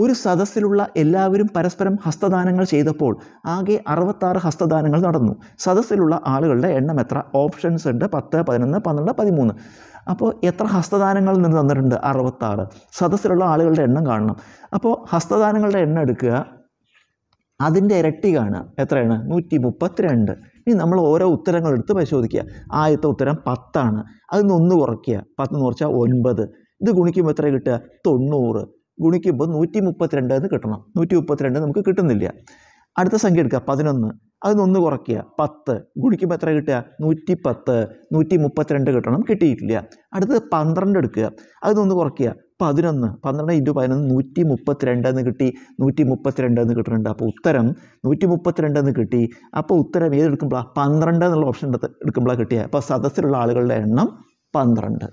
ഒരു സദസ്സിലുള്ള എല്ലാവരും പരസ്പരം ഹസ്തദാനങ്ങൾ ചെയ്തപ്പോൾ ആകെ അറുപത്താറ് ഹസ്തദാനങ്ങൾ നടന്നു സദസ്സിലുള്ള ആളുകളുടെ എണ്ണം എത്ര ഓപ്ഷൻസ് ഉണ്ട് പത്ത് പതിനൊന്ന് പന്ത്രണ്ട് പതിമൂന്ന് അപ്പോൾ എത്ര ഹസ്തദാനങ്ങൾ നിന്ന് തന്നിട്ടുണ്ട് അറുപത്താറ് സദസ്സിലുള്ള ആളുകളുടെ എണ്ണം കാണണം അപ്പോൾ ഹസ്തദാനങ്ങളുടെ എണ്ണം എടുക്കുക അതിൻ്റെ ഇരട്ടി കാണുക എത്രയാണ് നൂറ്റി മുപ്പത്തിരണ്ട് ഇനി നമ്മൾ ഓരോ ഉത്തരങ്ങൾ എടുത്ത് പരിശോധിക്കുക ആദ്യത്തെ ഉത്തരം പത്താണ് അതിൽ നിന്ന് ഒന്ന് കുറയ്ക്കുക പത്ത് എന്ന് കുറച്ചാൽ ഒൻപത് ഇത് ഗുണിക്കുമ്പോൾ എത്ര കിട്ടുക തൊണ്ണൂറ് ഗുണിക്കുമ്പോൾ നൂറ്റി മുപ്പത്തിരണ്ട് എന്ന് കിട്ടണം നൂറ്റി മുപ്പത്തിരണ്ട് നമുക്ക് കിട്ടുന്നില്ല അടുത്ത സംഖ്യ എടുക്കുക പതിനൊന്ന് അതിന് ഒന്ന് കുറയ്ക്കുക പത്ത് ഗുണിക്കുമ്പോൾ എത്ര കിട്ടുക നൂറ്റി പത്ത് നൂറ്റി മുപ്പത്തിരണ്ട് കിട്ടണം കിട്ടിയിട്ടില്ല അടുത്തത് പന്ത്രണ്ട് എടുക്കുക അതിനൊന്ന് കുറയ്ക്കുക പതിനൊന്ന് പന്ത്രണ്ട് ഇൻറ്റു പതിനൊന്ന് നൂറ്റി മുപ്പത്തിരണ്ട് എന്ന് കിട്ടി നൂറ്റി മുപ്പത്തിരണ്ട് എന്ന് കിട്ടുന്നുണ്ട് അപ്പോൾ ഉത്തരം നൂറ്റി മുപ്പത്തിരണ്ട് എന്ന് കിട്ടി അപ്പോൾ ഉത്തരം ഏതെടുക്കുമ്പോഴാണ് പന്ത്രണ്ട് എന്നുള്ള ഓപ്ഷൻ എടുത്ത് എടുക്കുമ്പോഴാണ് കിട്ടിയത് അപ്പോൾ സദസ്സിലുള്ള ആളുകളുടെ എണ്ണം പന്ത്രണ്ട്